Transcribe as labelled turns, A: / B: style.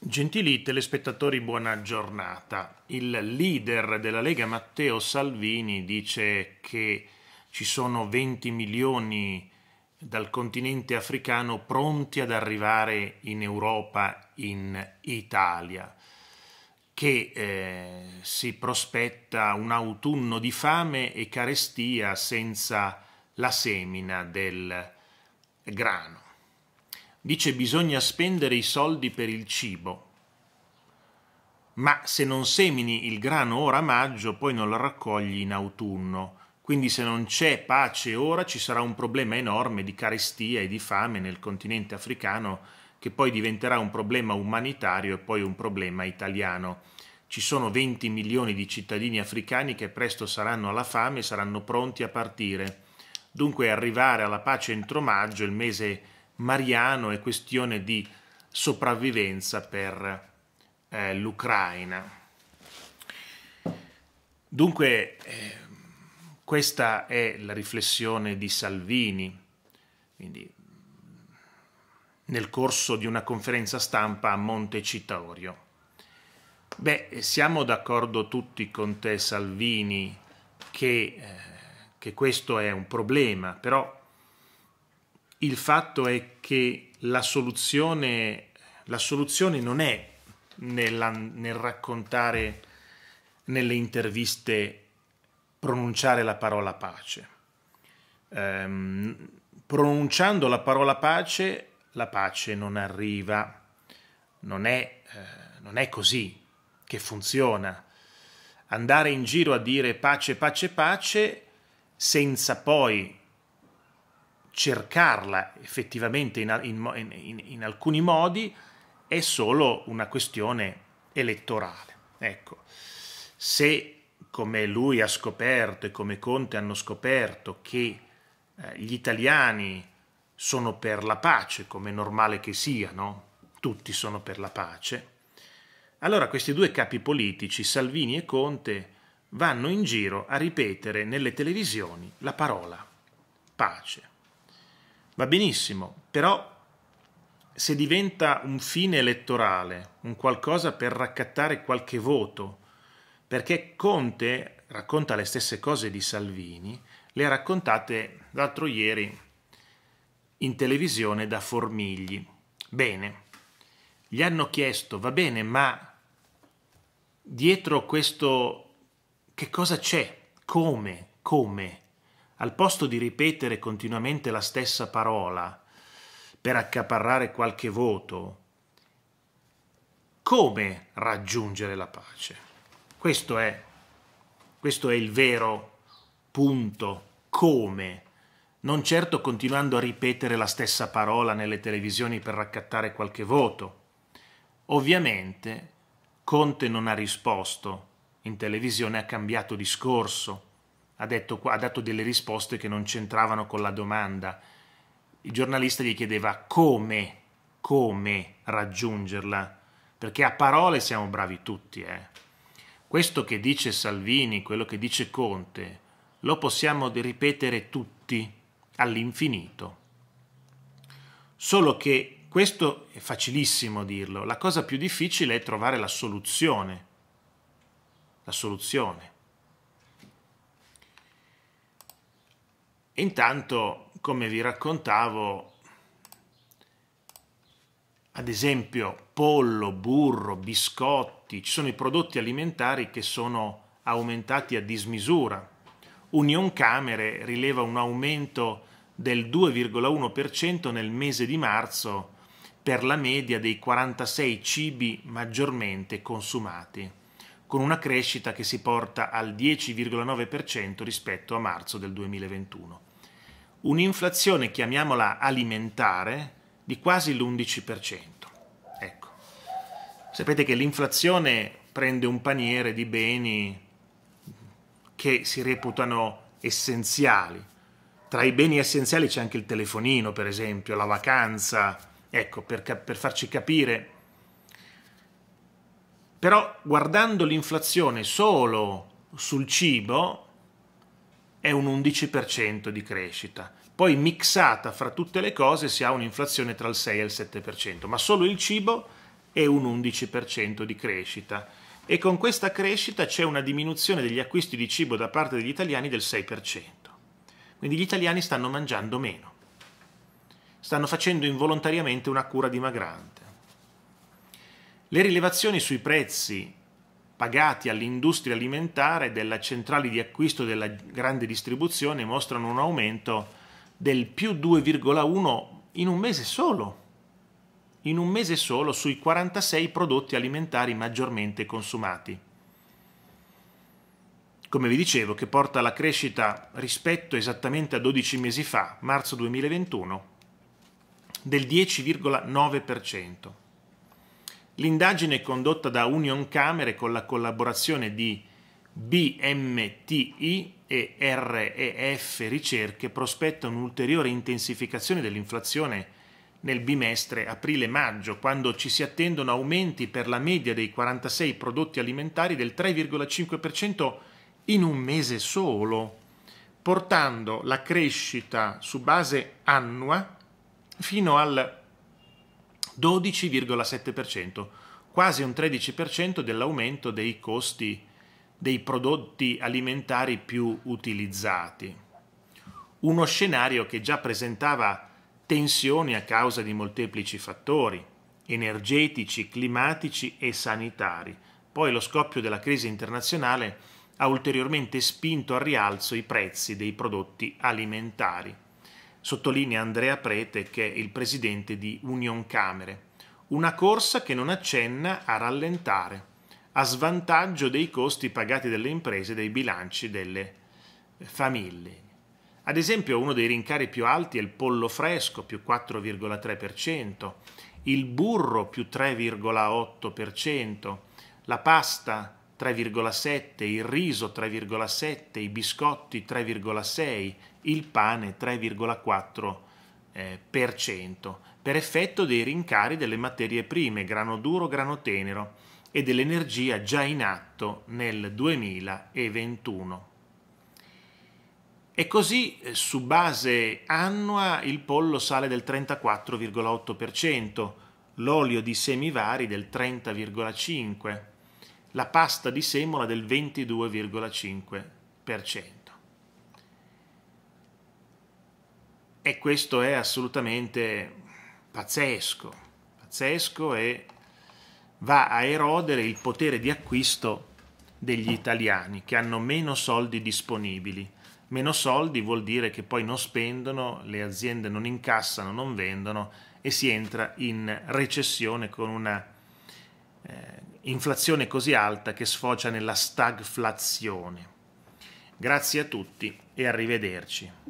A: Gentili telespettatori, buona giornata. Il leader della Lega Matteo Salvini dice che ci sono 20 milioni dal continente africano pronti ad arrivare in Europa, in Italia, che eh, si prospetta un autunno di fame e carestia senza la semina del grano dice bisogna spendere i soldi per il cibo. Ma se non semini il grano ora a maggio, poi non lo raccogli in autunno. Quindi se non c'è pace ora ci sarà un problema enorme di carestia e di fame nel continente africano che poi diventerà un problema umanitario e poi un problema italiano. Ci sono 20 milioni di cittadini africani che presto saranno alla fame e saranno pronti a partire. Dunque arrivare alla pace entro maggio, il mese mariano è questione di sopravvivenza per eh, l'Ucraina. Dunque, eh, questa è la riflessione di Salvini. Quindi, nel corso di una conferenza stampa a Montecitorio. Beh, siamo d'accordo tutti con te Salvini che, eh, che questo è un problema, però il fatto è che la soluzione, la soluzione non è nella, nel raccontare nelle interviste pronunciare la parola pace. Um, pronunciando la parola pace, la pace non arriva, non è, eh, non è così che funziona. Andare in giro a dire pace, pace, pace, senza poi cercarla effettivamente in, in, in, in alcuni modi è solo una questione elettorale. Ecco, se come lui ha scoperto e come Conte hanno scoperto che eh, gli italiani sono per la pace, come è normale che sia, no? Tutti sono per la pace. Allora questi due capi politici, Salvini e Conte, vanno in giro a ripetere nelle televisioni la parola pace va benissimo, però se diventa un fine elettorale, un qualcosa per raccattare qualche voto, perché Conte racconta le stesse cose di Salvini, le ha raccontate l'altro ieri in televisione da Formigli. Bene, gli hanno chiesto, va bene, ma dietro questo che cosa c'è? Come? Come? al posto di ripetere continuamente la stessa parola per accaparrare qualche voto, come raggiungere la pace? Questo è, questo è il vero punto, come non certo continuando a ripetere la stessa parola nelle televisioni per raccattare qualche voto. Ovviamente Conte non ha risposto, in televisione ha cambiato discorso, ha, detto, ha dato delle risposte che non c'entravano con la domanda. Il giornalista gli chiedeva come, come raggiungerla, perché a parole siamo bravi tutti. Eh. Questo che dice Salvini, quello che dice Conte, lo possiamo ripetere tutti all'infinito. Solo che questo è facilissimo dirlo, la cosa più difficile è trovare la soluzione. La soluzione. Intanto, come vi raccontavo, ad esempio pollo, burro, biscotti, ci sono i prodotti alimentari che sono aumentati a dismisura. Union Camere rileva un aumento del 2,1% nel mese di marzo per la media dei 46 cibi maggiormente consumati, con una crescita che si porta al 10,9% rispetto a marzo del 2021 un'inflazione, chiamiamola alimentare, di quasi l'11%. Ecco. Sapete che l'inflazione prende un paniere di beni che si reputano essenziali. Tra i beni essenziali c'è anche il telefonino, per esempio, la vacanza. Ecco, per, cap- per farci capire. Però guardando l'inflazione solo sul cibo, è un 11% di crescita. Poi mixata fra tutte le cose si ha un'inflazione tra il 6 e il 7%, ma solo il cibo è un 11% di crescita. E con questa crescita c'è una diminuzione degli acquisti di cibo da parte degli italiani del 6%. Quindi gli italiani stanno mangiando meno. Stanno facendo involontariamente una cura dimagrante. Le rilevazioni sui prezzi pagati all'industria alimentare della centrale di acquisto della grande distribuzione mostrano un aumento del più 2,1 in un mese solo, in un mese solo sui 46 prodotti alimentari maggiormente consumati. Come vi dicevo, che porta alla crescita rispetto esattamente a 12 mesi fa, marzo 2021, del 10,9%. L'indagine è condotta da Union Camere con la collaborazione di BMTI e REF Ricerche prospetta un'ulteriore intensificazione dell'inflazione nel bimestre aprile-maggio, quando ci si attendono aumenti per la media dei 46 prodotti alimentari del 3,5% in un mese solo, portando la crescita su base annua fino al 12,7%, quasi un 13% dell'aumento dei costi dei prodotti alimentari più utilizzati. Uno scenario che già presentava tensioni a causa di molteplici fattori, energetici, climatici e sanitari. Poi lo scoppio della crisi internazionale ha ulteriormente spinto al rialzo i prezzi dei prodotti alimentari. Sottolinea Andrea Prete che è il presidente di Union Camere. Una corsa che non accenna a rallentare, a svantaggio dei costi pagati dalle imprese e dei bilanci delle famiglie. Ad esempio uno dei rincari più alti è il pollo fresco, più 4,3%, il burro, più 3,8%, la pasta, 3,7, il riso 3,7, i biscotti 3,6, il pane 3,4%, eh, per, cento, per effetto dei rincari delle materie prime, grano duro, grano tenero e dell'energia già in atto nel 2021. E così eh, su base annua il pollo sale del 34,8%, l'olio di semivari del 30,5%, la pasta di semola del 22,5%. E questo è assolutamente pazzesco, pazzesco e va a erodere il potere di acquisto degli italiani che hanno meno soldi disponibili. Meno soldi vuol dire che poi non spendono, le aziende non incassano, non vendono e si entra in recessione con una eh, inflazione così alta che sfocia nella stagflazione. Grazie a tutti e arrivederci.